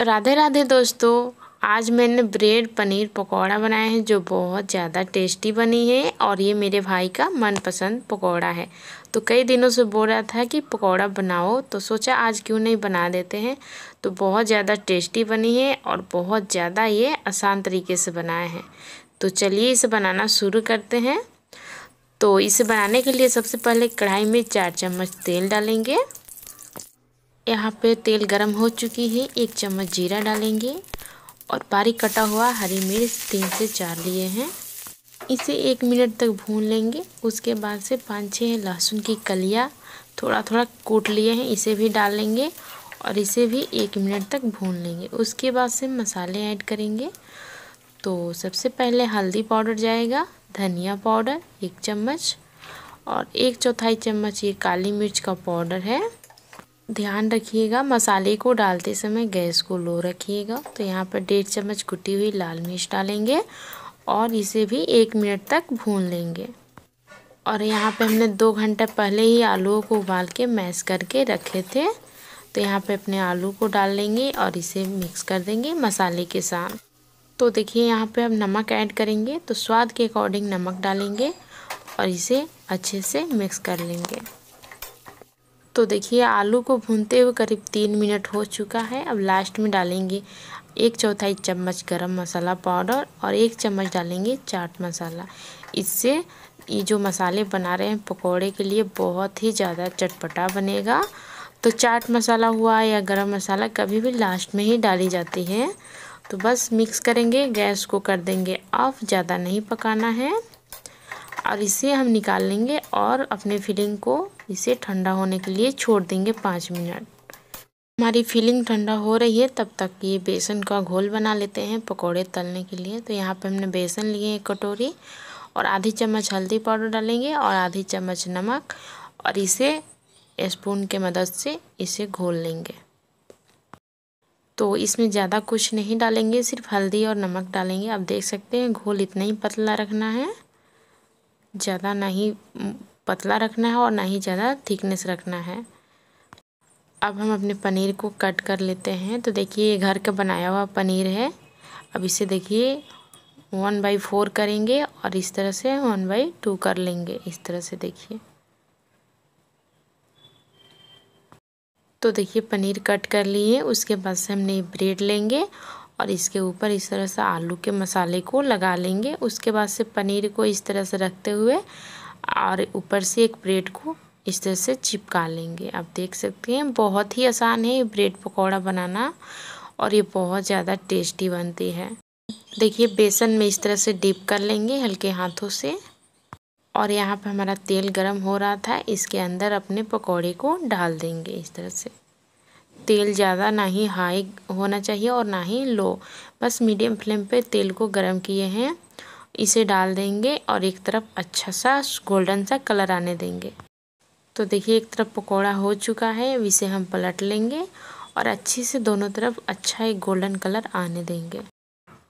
राधे राधे दोस्तों आज मैंने ब्रेड पनीर पकौड़ा बनाया है जो बहुत ज़्यादा टेस्टी बनी है और ये मेरे भाई का मनपसंद पकौड़ा है तो कई दिनों से बोल रहा था कि पकौड़ा बनाओ तो सोचा आज क्यों नहीं बना देते हैं तो बहुत ज़्यादा टेस्टी बनी है और बहुत ज़्यादा ये आसान तरीके से बनाए हैं तो चलिए इसे बनाना शुरू करते हैं तो इसे बनाने के लिए सबसे पहले कढ़ाई में चार चम्मच तेल डालेंगे यहाँ पे तेल गरम हो चुकी है एक चम्मच जीरा डालेंगे और बारीक कटा हुआ हरी मिर्च तीन से चार लिए हैं इसे एक मिनट तक भून लेंगे उसके बाद से पाँच छः लहसुन की कलिया थोड़ा थोड़ा कूट लिए हैं इसे भी डाल लेंगे और इसे भी एक मिनट तक भून लेंगे उसके बाद से मसाले ऐड करेंगे तो सबसे पहले हल्दी पाउडर जाएगा धनिया पाउडर एक चम्मच और एक चौथाई चम्मच ये काली मिर्च का पाउडर है ध्यान रखिएगा मसाले को डालते समय गैस को लो रखिएगा तो यहाँ पर डेढ़ चम्मच कुटी हुई लाल मिर्च डालेंगे और इसे भी एक मिनट तक भून लेंगे और यहाँ पे हमने दो घंटे पहले ही आलूओं को उबाल के मैश करके रखे थे तो यहाँ पे अपने आलू को डाल लेंगे और इसे मिक्स कर देंगे मसाले के साथ तो देखिए यहाँ पे हम नमक ऐड करेंगे तो स्वाद के अकॉर्डिंग नमक डालेंगे और इसे अच्छे से मिक्स कर लेंगे तो देखिए आलू को भूनते हुए करीब तीन मिनट हो चुका है अब लास्ट में डालेंगे एक चौथाई चम्मच गरम मसाला पाउडर और एक चम्मच डालेंगे चाट मसाला इससे ये जो मसाले बना रहे हैं पकोड़े के लिए बहुत ही ज़्यादा चटपटा बनेगा तो चाट मसाला हुआ या गरम मसाला कभी भी लास्ट में ही डाली जाती है तो बस मिक्स करेंगे गैस को कर देंगे ऑफ ज़्यादा नहीं पकाना है और इसे हम निकाल लेंगे और अपने फिलिंग को इसे ठंडा होने के लिए छोड़ देंगे पाँच मिनट हमारी फिलिंग ठंडा हो रही है तब तक ये बेसन का घोल बना लेते हैं पकोड़े तलने के लिए तो यहाँ पे हमने बेसन लिए एक कटोरी और आधी चम्मच हल्दी पाउडर डालेंगे और आधी चम्मच नमक और इसे स्पून के मदद से इसे घोल लेंगे तो इसमें ज़्यादा कुछ नहीं डालेंगे सिर्फ हल्दी और नमक डालेंगे आप देख सकते हैं घोल इतना ही पतला रखना है ज़्यादा ना ही पतला रखना है और ना ही ज़्यादा थिकनेस रखना है अब हम अपने पनीर को कट कर लेते हैं तो देखिए ये घर का बनाया हुआ पनीर है अब इसे देखिए वन बाई फोर करेंगे और इस तरह से वन बाई टू कर लेंगे इस तरह से देखिए तो देखिए पनीर कट कर लिए उसके बाद से हमने ब्रेड लेंगे और इसके ऊपर इस तरह से आलू के मसाले को लगा लेंगे उसके बाद से पनीर को इस तरह से रखते हुए और ऊपर से एक ब्रेड को इस तरह से चिपका लेंगे आप देख सकते हैं बहुत ही आसान है ये ब्रेड पकौड़ा बनाना और ये बहुत ज़्यादा टेस्टी बनती है देखिए बेसन में इस तरह से डिप कर लेंगे हल्के हाथों से और यहाँ पर हमारा तेल गरम हो रहा था इसके अंदर अपने पकौड़े को डाल देंगे इस तरह से तेल ज़्यादा ना ही हाई होना चाहिए और ना ही लो बस मीडियम फ्लेम पे तेल को गरम किए हैं इसे डाल देंगे और एक तरफ अच्छा सा गोल्डन सा कलर आने देंगे तो देखिए एक तरफ पकौड़ा हो चुका है इसे हम पलट लेंगे और अच्छे से दोनों तरफ अच्छा एक गोल्डन कलर आने देंगे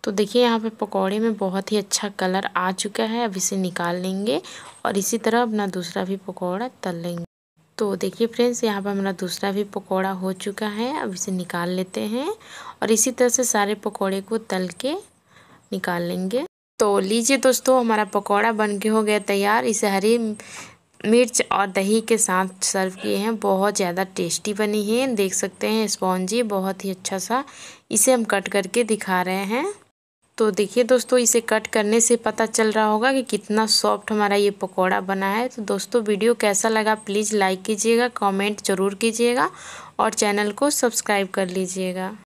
तो देखिए यहाँ पे पकौड़े में बहुत ही अच्छा कलर आ चुका है अब इसे निकाल लेंगे और इसी तरह अपना दूसरा भी पकौड़ा तल लेंगे तो देखिए फ्रेंड्स यहाँ पर हमारा दूसरा भी पकोड़ा हो चुका है अब इसे निकाल लेते हैं और इसी तरह से सारे पकोड़े को तल के निकाल लेंगे तो लीजिए दोस्तों हमारा पकोड़ा बन के हो गया तैयार इसे हरी मिर्च और दही के साथ सर्व किए हैं बहुत ज़्यादा टेस्टी बनी है देख सकते हैं स्पॉन्जी बहुत ही अच्छा सा इसे हम कट करके दिखा रहे हैं तो देखिए दोस्तों इसे कट करने से पता चल रहा होगा कि कितना सॉफ्ट हमारा ये पकोड़ा बना है तो दोस्तों वीडियो कैसा लगा प्लीज़ लाइक कीजिएगा कमेंट ज़रूर कीजिएगा और चैनल को सब्सक्राइब कर लीजिएगा